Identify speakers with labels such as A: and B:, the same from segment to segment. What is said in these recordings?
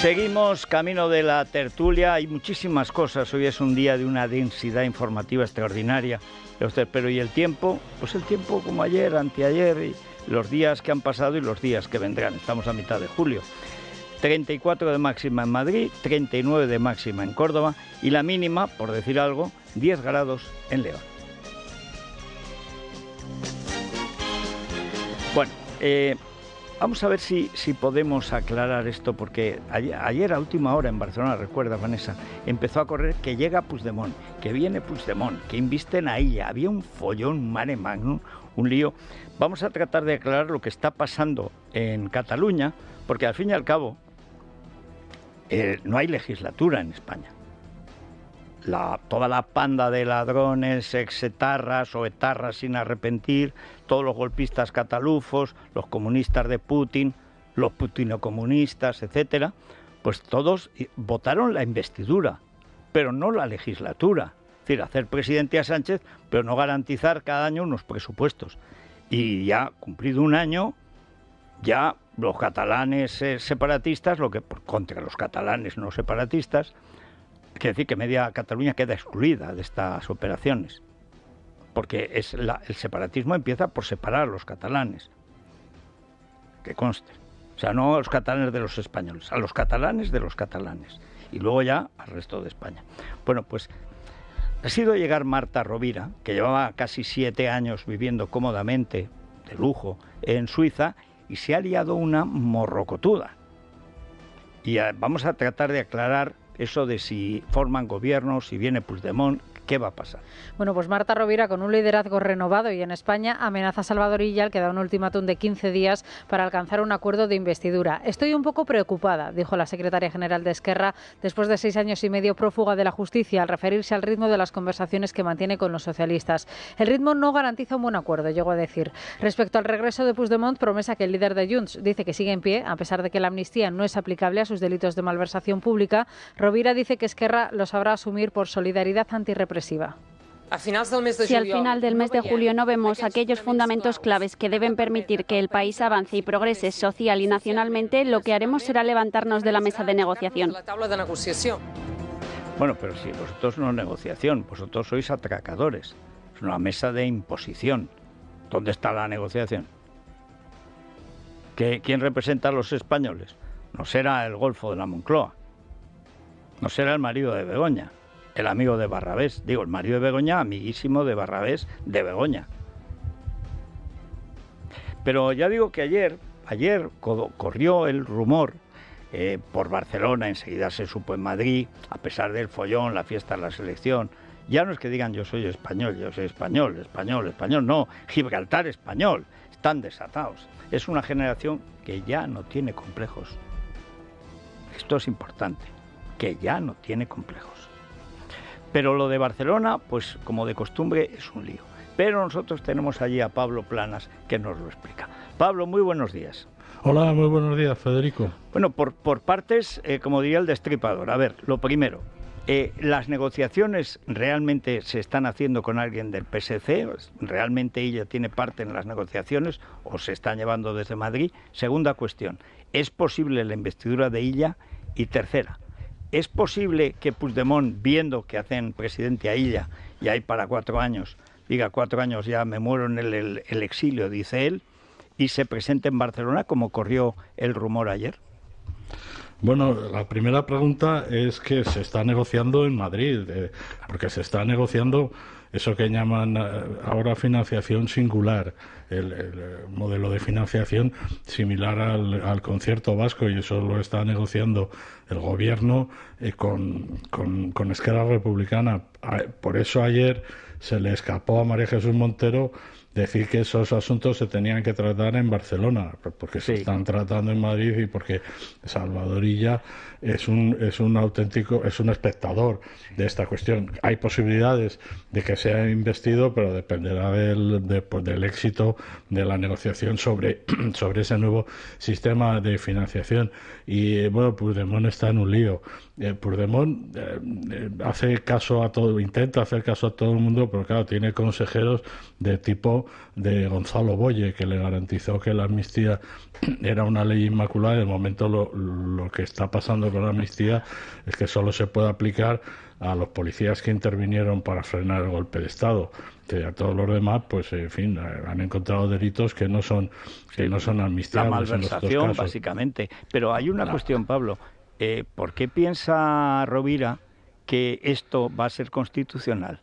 A: Seguimos camino de la tertulia, hay muchísimas cosas, hoy es un día de una densidad informativa extraordinaria, pero ¿y el tiempo? Pues el tiempo como ayer, anteayer, los días que han pasado y los días que vendrán, estamos a mitad de julio. 34 de máxima en Madrid, 39 de máxima en Córdoba y la mínima, por decir algo, 10 grados en León. Bueno, eh, Vamos a ver si, si podemos aclarar esto, porque ayer, a última hora en Barcelona, recuerda Vanessa, empezó a correr que llega Puigdemont, que viene Puigdemont, que invisten a ella. Había un follón, un mare magnum, un lío. Vamos a tratar de aclarar lo que está pasando en Cataluña, porque al fin y al cabo eh, no hay legislatura en España la, toda la panda de ladrones, exetarras o etarras sin arrepentir, todos los golpistas catalufos, los comunistas de Putin, los putinocomunistas, etcétera, pues todos votaron la investidura, pero no la legislatura. Es decir, hacer presidente a Sánchez, pero no garantizar cada año unos presupuestos. Y ya cumplido un año, ya los catalanes eh, separatistas, lo que contra los catalanes no separatistas, Quiere decir que media Cataluña queda excluida de estas operaciones, porque es el separatismo empieza por separar a los catalanes, que conste. O sea, no a los catalanes de los españoles, a los catalanes de los catalanes, y luego ya al resto de España. Bueno, pues ha sido llegar Marta Rovira, que llevaba casi siete años viviendo cómodamente, de lujo, en Suiza, y se ha liado una morrocotuda. Y eh, vamos a tratar de aclarar eso de si forman gobiernos, si viene Puigdemont, ¿Qué va a pasar?
B: Bueno, pues Marta Rovira, con un liderazgo renovado y en España, amenaza a Salvador Illa, que da un ultimátum de 15 días para alcanzar un acuerdo de investidura. Estoy un poco preocupada, dijo la secretaria general de Esquerra, después de seis años y medio prófuga de la justicia, al referirse al ritmo de las conversaciones que mantiene con los socialistas. El ritmo no garantiza un buen acuerdo, llegó a decir. Respecto al regreso de Puigdemont, promesa que el líder de Junts dice que sigue en pie, a pesar de que la amnistía no es aplicable a sus delitos de malversación pública. Rovira dice que Esquerra los sabrá asumir por solidaridad antirrepresiva si al final
C: del mes de julio no vemos aquellos fundamentos claves que deben permitir que el país avance y progrese social y nacionalmente, lo que haremos será levantarnos de la mesa de
B: negociación.
A: Bueno, pero si vosotros no negociación, vosotros sois atracadores. Es una mesa de imposición. ¿Dónde está la negociación? ¿Quién representa a los españoles? No será el Golfo de la Moncloa. No será el marido de Begoña el amigo de Barrabés, digo, el Mario de Begoña, amiguísimo de Barrabés, de Begoña. Pero ya digo que ayer, ayer corrió el rumor eh, por Barcelona, enseguida se supo en Madrid, a pesar del follón, la fiesta, la selección. Ya no es que digan yo soy español, yo soy español, español, español, no, Gibraltar español, están desatados. Es una generación que ya no tiene complejos. Esto es importante, que ya no tiene complejos. Pero lo de Barcelona, pues como de costumbre, es un lío. Pero nosotros tenemos allí a Pablo Planas que nos lo explica. Pablo, muy buenos días.
D: Hola, muy buenos días, Federico.
A: Bueno, por, partes, eh, como diría el destripador. A ver, lo primero, eh, ¿Las negociaciones realmente se están haciendo con alguien del PSC? ¿Realmente ella tiene parte en las negociaciones o se están llevando desde Madrid? Segunda cuestión, ¿es posible la investidura de ella? Y tercera, ¿Es posible que Puigdemont, viendo que hacen presidente a ella y hay para cuatro años, diga cuatro años ya me muero en el exilio, dice él, y se presente en Barcelona como corrió el rumor ayer? Bueno, la
D: primera pregunta es que se está negociando en Madrid, eh, porque se está negociando eso que llaman eh, ahora financiación singular, el, eh, modelo de financiación similar al, al, concierto vasco, y eso lo está negociando el gobierno con, con, con Esquerra Republicana. Por eso ayer se le escapó a María Jesús Montero decir que esos asuntos se tenían que tratar en Barcelona, porque se están tratando en Madrid y porque Salvadorilla es un, es un auténtico, es un espectador de esta cuestión. Hay posibilidades de que sea investido, pero dependerá del, pues, del éxito de la negociación sobre, sobre ese nuevo sistema de financiación. Y eh, bueno, Puigdemont está en un lío. Eh, eh, eh, hace caso a todo, intenta hacer caso a todo el mundo, pero claro, tiene consejeros de tipo de Gonzalo Boye, que le garantizó que la amnistía era una ley inmaculada. De momento, lo, que está pasando con la amnistía es que solo se puede aplicar a los policías que intervinieron para frenar el golpe de Estado. que a todos los demás, pues, en fin, han encontrado delitos que no son,
A: que no son La malversación, básicamente. Pero hay una cuestión, Pablo. Eh, ¿Por qué piensa Rovira que esto va a ser constitucional?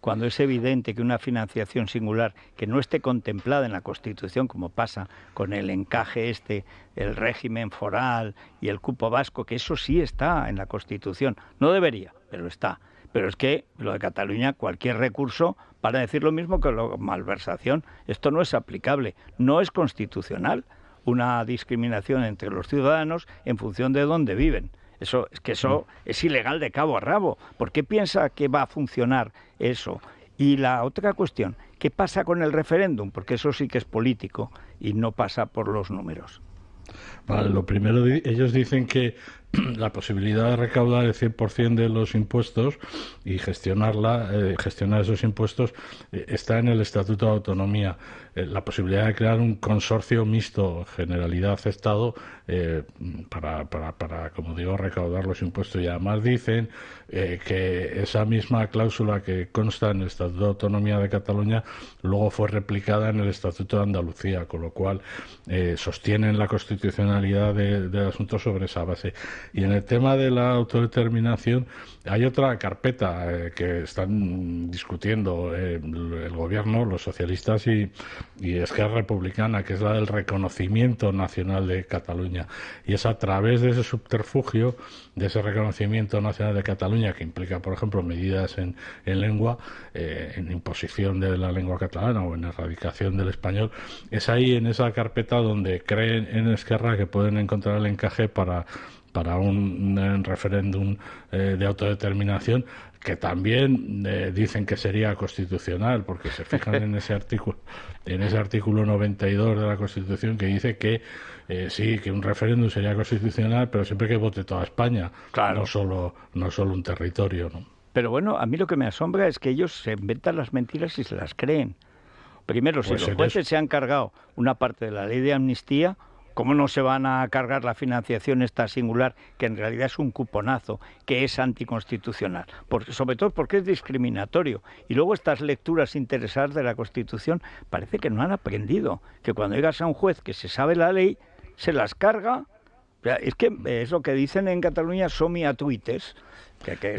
A: cuando es evidente que una financiación singular que no esté contemplada en la Constitución, como pasa con el encaje este, el régimen foral y el cupo vasco, que eso sí está en la Constitución, no debería, pero está. Pero es que lo de Cataluña, cualquier recurso para decir lo mismo que la malversación, esto no es aplicable, no es constitucional una discriminación entre los ciudadanos en función de dónde viven. Eso, es que eso mm. es ilegal de cabo a rabo. ¿Por qué piensa que va a funcionar eso? Y la otra cuestión, ¿qué pasa con el referéndum? Porque eso sí que es político y no pasa por los números.
D: Vale, lo primero, ellos dicen que la posibilidad de recaudar el 100% de los impuestos y gestionarla, eh, gestionar esos impuestos, eh, está en el Estatuto de Autonomía. Eh, la posibilidad de crear un consorcio mixto, Generalidad-Estado, para, para, para, como digo, recaudar los impuestos. Y además dicen que esa misma cláusula que consta en el Estatuto de Autonomía de Cataluña luego fue replicada en el Estatuto de Andalucía, con lo cual sostienen la constitucionalidad del asunto sobre esa base. Y en el tema de la autodeterminación hay otra carpeta eh, que están discutiendo eh, el gobierno, los socialistas y, Esquerra Republicana, que es la del reconocimiento nacional de Cataluña. Y es a través de ese subterfugio, de ese reconocimiento nacional de Cataluña, que implica, por ejemplo, medidas en, lengua, eh, en imposición de la lengua catalana o en erradicación del español, es ahí en esa carpeta donde creen en Esquerra que pueden encontrar el encaje para para un, referéndum eh, de autodeterminación que también eh, dicen que sería constitucional porque se fijan en ese artículo en ese artículo 92 de la Constitución que dice que eh, sí que un referéndum sería constitucional pero siempre que vote toda España
A: no solo no solo un territorio pero bueno a mí lo que me asombra es que ellos se inventan las mentiras y se las creen primero si pues los jueces se han cargado una parte de la ley de amnistía ¿Cómo no se van a cargar la financiación esta singular, que en realidad es un cuponazo, que es anticonstitucional? sobre todo porque es discriminatorio. Y luego estas lecturas interesadas de la Constitución parece que no han aprendido, que cuando llegas a un juez que se sabe la ley, se las carga. es que eh, es lo que dicen en Cataluña, somia tuites, que,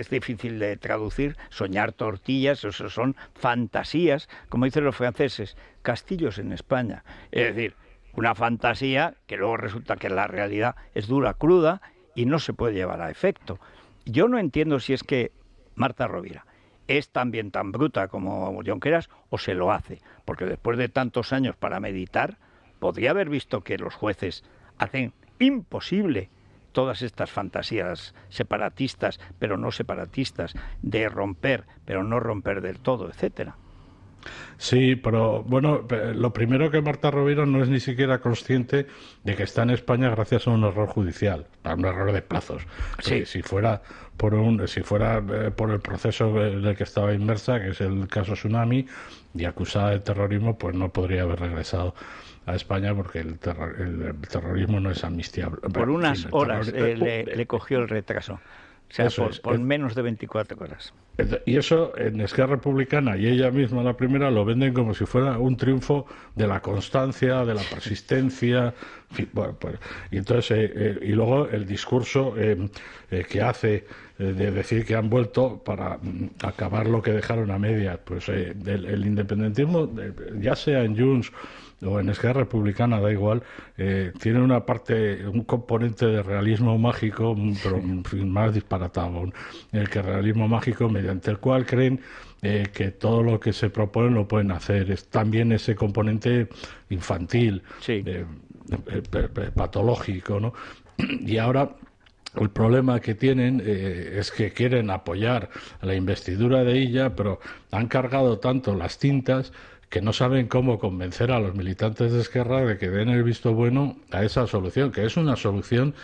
A: es, difícil de traducir, soñar tortillas, eso son fantasías, como dicen los franceses, castillos en España. Es decir, una fantasía que luego resulta que la realidad es dura, cruda y no se puede llevar a efecto. Yo no entiendo si es que Marta Rovira es también tan bruta como Jonqueras o se lo hace, porque después de tantos años para meditar, podría haber visto que los jueces hacen imposible todas estas fantasías separatistas, pero no separatistas, de romper, pero no romper del todo, etcétera.
D: Sí, pero bueno, lo primero que Marta Rovira no es ni siquiera consciente de que está en España gracias a un error judicial, a un error de plazos. Si fuera por un, si fuera eh, por el proceso en el que estaba inmersa, que es el caso tsunami, y acusada de terrorismo, pues no podría haber regresado a España porque el, terrorismo no es amnistiable. Por unas horas eh, le,
A: cogió el retraso, o sea, por, por menos de 24 horas. Y eso en Esquerra
D: Republicana y ella misma, la primera, lo venden como si fuera un triunfo de la constancia, de la persistencia. Pues, y, entonces, eh, eh, y luego el discurso em, eh, que hace de decir que han vuelto para mm, acabar lo que dejaron a medias. Pues el, el, independentismo, ya sea en Junts o en Esquerra Republicana, da igual, eh, tiene una parte, un componente de realismo mágico, mm, pero mm, más disparatado el que realismo mágico mediante el cual creen eh, que todo lo que se proponen lo pueden hacer. Es también ese componente infantil, eh, eh, patológico, ¿no? Y ahora el problema que tienen es que quieren apoyar la investidura de ella, pero han cargado tanto las tintas que no saben cómo convencer a los militantes de Esquerra de que den el visto bueno a esa solución, que es una solución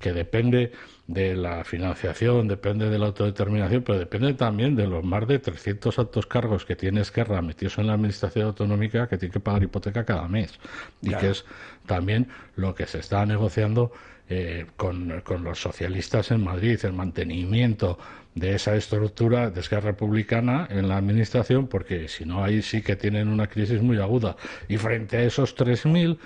D: que depende de la financiación, depende de la autodeterminación, pero depende también de los más de 300 altos cargos que tiene Esquerra metidos en la administración autonómica que tiene que pagar hipoteca cada mes y que es también lo que se está negociando eh, con, con los socialistas en Madrid, el mantenimiento de esa estructura de Esquerra Republicana en la administración, porque si no, ahí sí que tienen una crisis muy aguda. Y frente a esos 3.000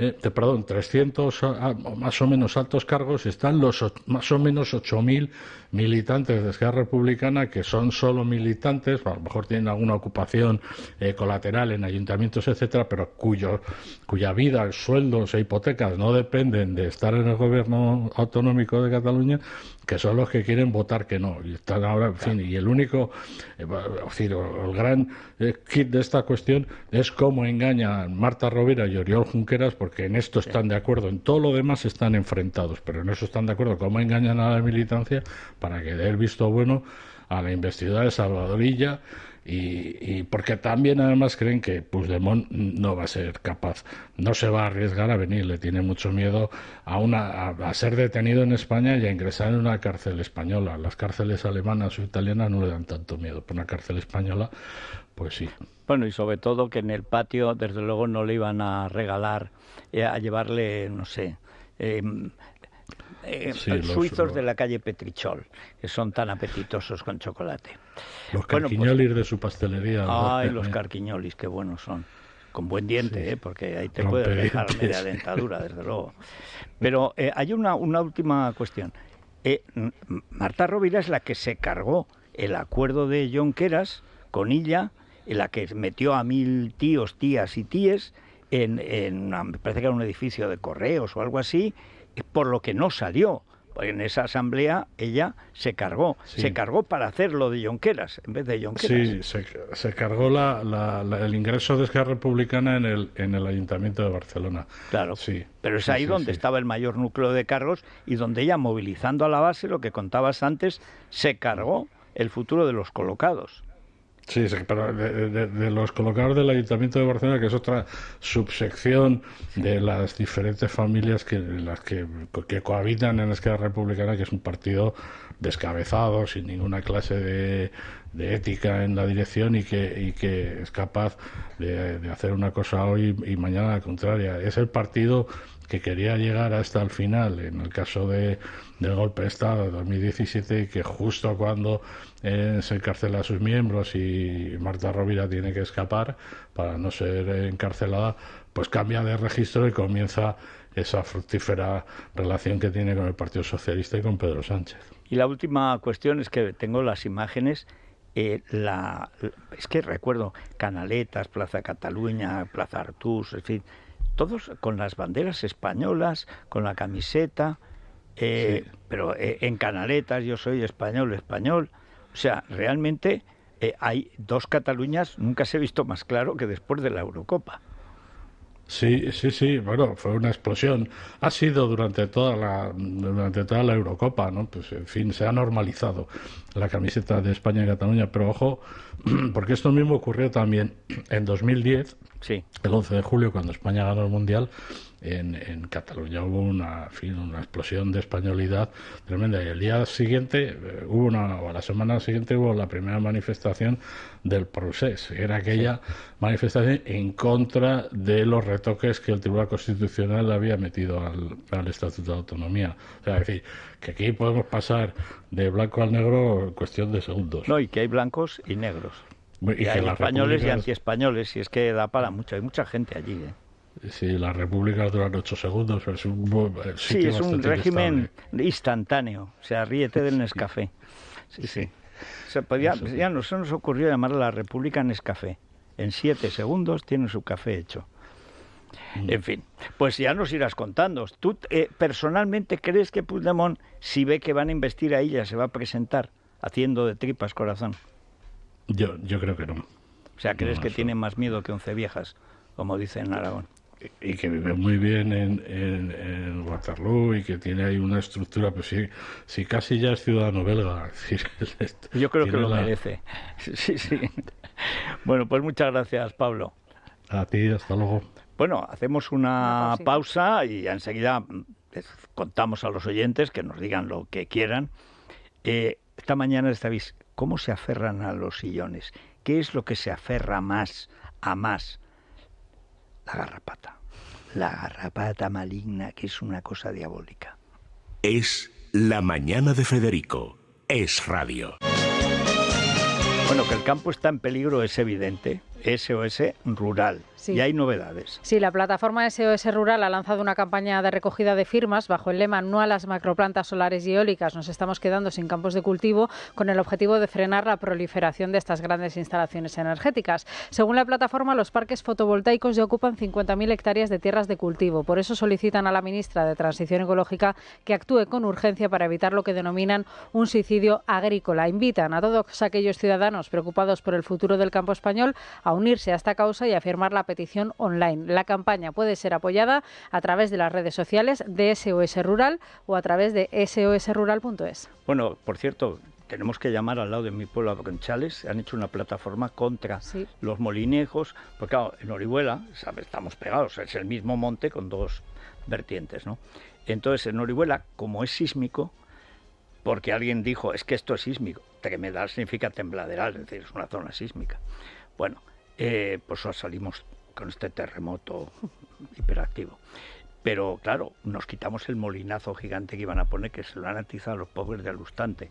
D: eh, perdón, 300 ah, ah, más o menos altos cargos, están los más o menos 8.000 militantes de Esquerra Republicana que son solo militantes, a lo mejor tienen alguna ocupación eh, colateral en ayuntamientos, etcétera, pero cuyo, cuya vida, sueldos e hipotecas no dependen de estar en el gobierno autonómico de Cataluña, que son los que quieren votar que no. Y están ahora, en fin, y el único, o eh, sea, el gran eh, kit de esta cuestión es cómo engañan Marta Rovira y Oriol Junqueras, porque en esto están de acuerdo, en todo lo demás están enfrentados, pero en eso están de acuerdo, cómo engañan a la militancia para que dé el visto bueno a la investidura de Salvadorilla y, porque también además creen que Puigdemont no va a ser capaz, no se va a arriesgar a venir, le tiene mucho miedo a, una, a, ser detenido en España y a ingresar en una cárcel española. Las cárceles alemanas o italianas no le dan tanto miedo, por una cárcel española,
A: pues sí. Bueno, y sobre todo que en el patio, desde luego, no le iban a regalar, eh, a llevarle, no sé, em, eh, los, suizos de la calle Petrichol, que son tan apetitosos con chocolate. Los pues, carquiñolis
D: de su pastelería. Ay, eh, los eh.
A: carquiñolis, qué buenos son con buen diente, ¿eh? porque ahí te puedes dejar media dentadura, desde luego. Pero hay una, una, última cuestión. Marta Rovira es la que se cargó el acuerdo de John Queras con ella, en la que metió a mil tíos, tías y tíes en, parece que era un edificio de correos o algo así, por lo que no salió. En esa asamblea ella se cargó, se cargó para hacer lo de Yonqueras, en vez de Yonqueras. Sí,
D: se, cargó la, el ingreso de Esquerra Republicana en el, Ayuntamiento de Barcelona.
A: Claro, sí. Pero es ahí donde estaba el mayor núcleo de cargos y donde ella, movilizando a la base, lo que contabas antes, se cargó el futuro de los colocados.
D: Sí, pero de, los colocados del Ayuntamiento de Barcelona, que es otra subsección de las diferentes familias que las que, cohabitan en la Esquerra Republicana, que es un partido descabezado, sin ninguna clase de, de ética en la dirección y que, y que es capaz de, de hacer una cosa hoy y mañana la contraria. Es el partido que quería llegar hasta el final, en el caso de, del golpe de Estado de 2017, que justo cuando eh, se encarcela a sus miembros y Marta Rovira tiene que escapar para no ser encarcelada, pues cambia de registro y comienza esa fructífera relación que tiene con el Partido Socialista y con Pedro
A: Sánchez. Y la última cuestión es que tengo las imágenes. Eh, es que recuerdo Canaletas, Plaza Cataluña, Plaza Artús, en fin, todos con las banderas españolas, con la camiseta, eh, pero eh, en canaletas, yo soy español, español. O sea, realmente eh, hay dos Cataluñas, nunca se ha visto más claro que después de la Eurocopa. Sí, sí,
D: sí, bueno, fue una explosión. Ha sido durante toda la, durante toda la Eurocopa, ¿no? Pues en fin, se ha normalizado la camiseta de España y Cataluña, pero ojo, porque esto mismo ocurrió también en 2010, sí. el 11 de julio, cuando España ganó el Mundial en, Cataluña hubo una, una explosión de españolidad tremenda. Y el día siguiente, eh, hubo una, o la semana siguiente, hubo la primera manifestación del procés. Era aquella manifestación en contra de los retoques que el Tribunal Constitucional había metido al, Estatuto de Autonomía. O sea, es decir, que aquí podemos pasar de blanco al negro en cuestión de segundos.
A: No, y que hay blancos y negros.
D: Y, y hay españoles y
A: antiespañoles, y es que da para mucho. Hay mucha gente allí. ¿eh? Sí, la
D: República duran 8 segundos, pero es un eh, régimen
A: instantáneo, o sea, ríete del Nescafé. Sí, sí. Pues ya, no nos, nos ocurrió llamar a la república Nescafé. En 7 segundos tiene su café hecho. Mm. En fin, pues ya nos irás contando. ¿Tú eh, personalmente crees que Puigdemont, si ve que van a investir a ella, se va a presentar haciendo de tripas corazón? Yo, yo creo que no. O sea, ¿crees que tiene más miedo que once viejas, como dicen en Aragón? y que vive
D: muy bien en, en, Waterloo y que tiene ahí una estructura, pues sí, casi ya es ciudadano belga. Yo creo que lo merece.
A: Sí, sí. Bueno, pues muchas gracias, Pablo.
D: A ti, hasta luego.
A: Bueno, hacemos una pausa y enseguida mm, contamos a los oyentes que nos digan lo que quieran. Eh, esta mañana estabais, ¿cómo se aferran a los sillones? ¿Qué es lo que se aferra más a más? la garrapata. La garrapata maligna que es una cosa diabólica. Es la mañana de Federico. Es radio. Bueno, que el campo está en peligro es evidente. SOS Rural. Y hay novedades.
B: Sí, la plataforma SOS Rural ha lanzado una campaña de recogida de firmas bajo el lema No a las macroplantas solares y eólicas, nos estamos quedando sin campos de cultivo, con el objetivo de frenar la proliferación de estas grandes instalaciones energéticas. Según la plataforma, los parques fotovoltaicos ya ocupan 50.000 hectáreas de tierras de cultivo. Por eso solicitan a la ministra de Transición Ecológica que actúe con urgencia para evitar lo que denominan un suicidio agrícola. Invitan a todos aquellos ciudadanos preocupados por el futuro del campo español a unirse a esta causa y a firmar la petición online. La campaña puede ser apoyada a través de las redes sociales de SOS Rural o a través de sosrural.es.
A: Bueno, por cierto, tenemos que llamar al lado de mi pueblo a Bronchales, han hecho una plataforma contra los molinejos, porque claro, en Orihuela ¿sabes? estamos pegados, es el mismo monte con dos vertientes, ¿no? Entonces en Orihuela, como es sísmico, porque alguien dijo, es que esto es sísmico, tremedal significa tembladeral, es decir, es una zona sísmica. Bueno, eh, por pues eso salimos con este terremoto hiperactivo. Pero claro, nos quitamos el molinazo gigante que iban a poner, que se lo han atizado a los pobres de Alustante,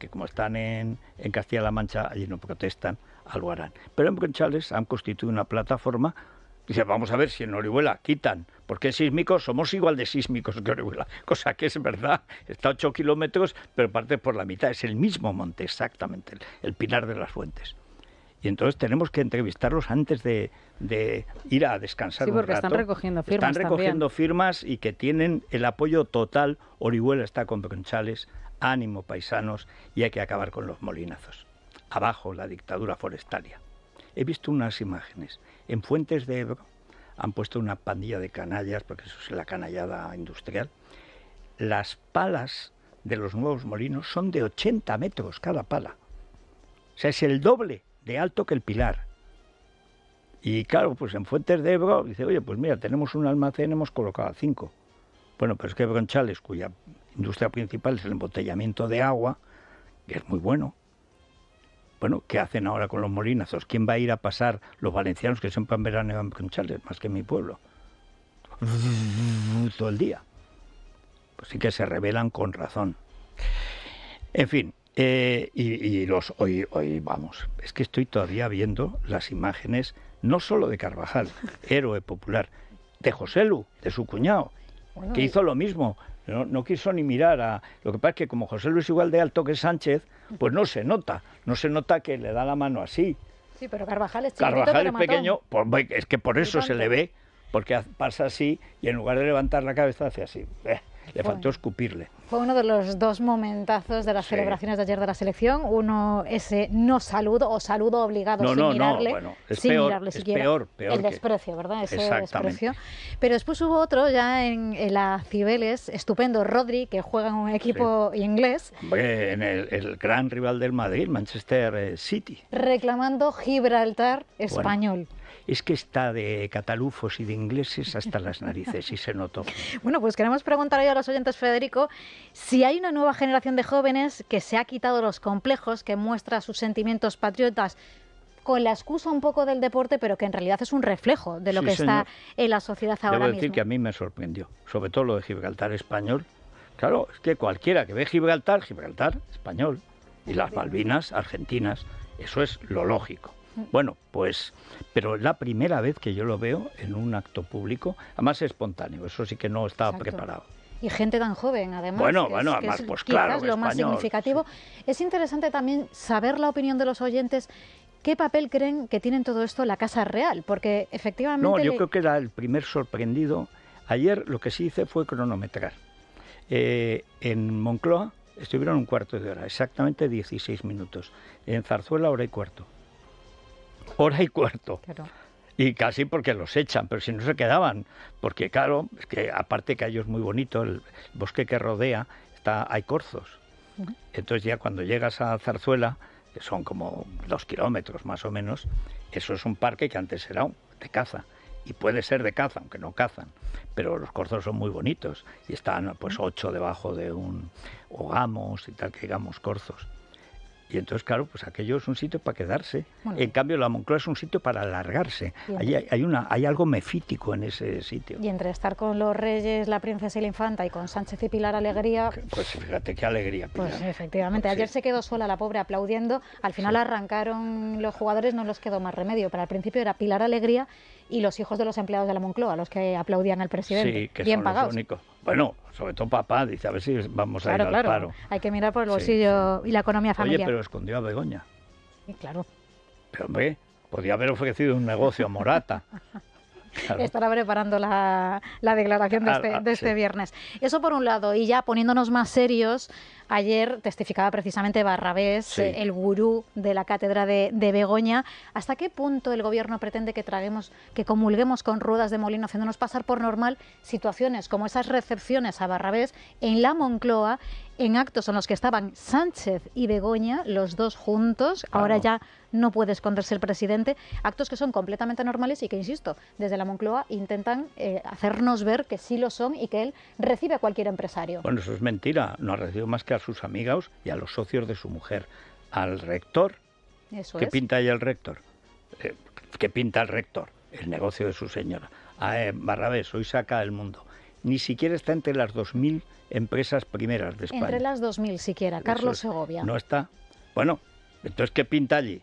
A: que como están en, Castilla-La Mancha, allí no protestan, algo harán. Pero en Chales han constituido una plataforma. Dice, vamos a ver si en Orihuela quitan, porque Sísmico somos igual de sísmicos que Orihuela, cosa que es verdad, está a 8 kilómetros, pero parte por la mitad, es el mismo monte, exactamente, el, el Pinar de las Fuentes y entonces tenemos que entrevistarlos antes de, ir a descansar. Sí, porque están recogiendo firmas. Están recogiendo firmas y que tienen el apoyo total. Orihuela está con Bronchales, ánimo paisanos y hay que acabar con los molinazos. Abajo la dictadura forestalia. He visto unas imágenes. En Fuentes de Ebro han puesto una pandilla de canallas, porque eso es la canallada industrial. Las palas de los nuevos molinos son de 80 metros cada pala. O sea, es el doble de alto que el Pilar. Y claro, pues en Fuentes de Ebro dice, oye, pues mira, tenemos un almacén, hemos colocado cinco. Bueno, pero es que Bronchales, cuya industria principal es el embotellamiento de agua, que es muy bueno. Bueno, ¿qué hacen ahora con los molinazos? ¿Quién va a ir a pasar los valencianos que siempre han verano en Bronchales, más que en mi pueblo? Todo el día. Pues sí que se rebelan con razón. En fin, eh, y, los hoy, vamos, es que estoy todavía viendo las imágenes no solo de Carvajal, héroe popular, de José Lu, de su cuñado, que hizo lo mismo. No, quiso ni mirar a... Lo que pasa es que como José es igual de alto que Sánchez, pues no se nota, no se nota que le da la mano así.
C: Sí, pero Carvajal es Carvajal es pequeño,
A: es que por eso se le ve, porque pasa así y en lugar de levantar la cabeza hace así. Eh, le faltó escupirle.
C: Fue uno de los dos momentazos de las celebraciones de ayer de la selección. Uno, ese no saludo o saludo obligado sin mirarle. No, es sin peor, mirarle Es peor, peor El desprecio, ¿verdad? Ese desprecio. Pero después hubo otro ya en, la Cibeles, estupendo Rodri, que juega en un equipo inglés.
A: En el, gran rival del Madrid, Manchester eh, City.
C: Reclamando Gibraltar español
A: es que está de catalufos y de ingleses hasta las narices, y se notó.
C: Bueno, pues queremos preguntar hoy a los oyentes, Federico, si hay una nueva generación de jóvenes que se ha quitado los complejos, que muestra sus sentimientos patriotas con la excusa un poco del deporte, pero que en realidad es un reflejo de lo que está en la sociedad ahora Debo decir
A: que a mí me sorprendió, sobre todo lo de Gibraltar español. Claro, es que cualquiera que ve Gibraltar, Gibraltar español, y las Malvinas argentinas, eso es lo lógico. Bueno, pues, pero la primera vez que yo lo veo en un acto público, además espontáneo, eso sí que no estaba preparado.
C: Y gente tan joven, además. Bueno, bueno, además, pues quizás claro. lo más significativo. Es interesante también saber la opinión de los oyentes ¿Qué papel creen que tiene en todo esto la Casa Real? Porque efectivamente... No, yo creo
A: que era el primer sorprendido. Ayer lo que sí hice fue cronometrar. Eh, en Moncloa estuvieron un cuarto de hora, exactamente 16 minutos. En Zarzuela hora y cuarto hora y cuarto. Y casi porque los echan, pero si no se quedaban, porque claro, que aparte que ellos es muy bonito, el bosque que rodea, está, hay corzos. Entonces ya cuando llegas a Zarzuela, que son como dos kilómetros más o menos, eso es un parque que antes era de caza. Y puede ser de caza, aunque no cazan. Pero los corzos son muy bonitos. Y están pues ocho debajo de un... hogamos y tal, que digamos corzos. Y entonces, claro, pues aquello es un sitio para quedarse. En cambio, la Moncloa es un sitio para alargarse. Allí hay, una, hay algo mefítico en ese sitio. Y
C: entre estar con los reyes, la princesa y la infanta y con Sánchez y Pilar Alegría... Pues
A: fíjate qué alegría. Pues
C: efectivamente. Ayer se quedó sola la pobre aplaudiendo. Al final arrancaron los jugadores, no les quedó más remedio. pero al principio era Pilar Alegría y los hijos de los empleados de la Moncloa, los que aplaudían al presidente. Sí, que bien son
A: Bueno, sobre todo papá, dice, a ver si vamos a ir al paro.
C: Hay que mirar por el bolsillo y la economía familiar. Oye, pero
A: escondió a Begoña. claro. Pero hombre, podía haber ofrecido un negocio a Morata.
C: estará preparando la, declaración de, ah, este, ah, este, viernes. Eso por un lado, y ya poniéndonos más serios, Ayer testificaba precisamente Barrabés, eh, el gurú de la cátedra de, Begoña. ¿Hasta qué punto el gobierno pretende que traguemos, que comulguemos con ruedas de molino, haciéndonos pasar por normal situaciones como esas recepciones a Barrabés en la Moncloa, en actos en los que estaban Sánchez y Begoña, los dos juntos, ahora ya no puede esconderse el presidente, actos que son completamente normales y que, insisto, desde la Moncloa intentan eh, hacernos ver que sí lo son y que él recibe a cualquier empresario. Bueno,
A: eso es mentira, no ha recibido más que a sus amigos y a los socios de su mujer. Al rector.
C: que ¿Qué pinta
A: allí el rector? Eh, ¿Qué pinta el rector? El negocio de su señora. Ah, eh, Barrabés, hoy saca el mundo. Ni siquiera está entre las 2.000 empresas primeras de España. Entre las
C: 2.000 siquiera, Carlos Segovia. No
A: está. Bueno, entonces, ¿qué pinta allí?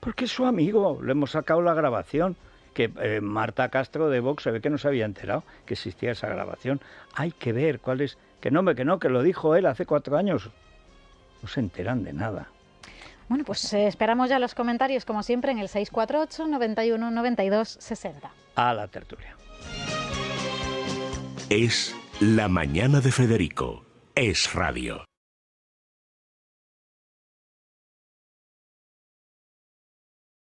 A: Porque es su amigo, le hemos sacado la grabación que eh, Marta Castro de Vox se ve que no se había enterado que existía esa grabación. Hay que ver cuál es... Que no, que no, que lo dijo él hace cuatro años. No se enteran de nada.
C: Bueno, pues eh, esperamos ya los comentarios, como siempre, en el 648 91 92 60.
A: A la tertulia. Es la mañana de Federico. Es radio.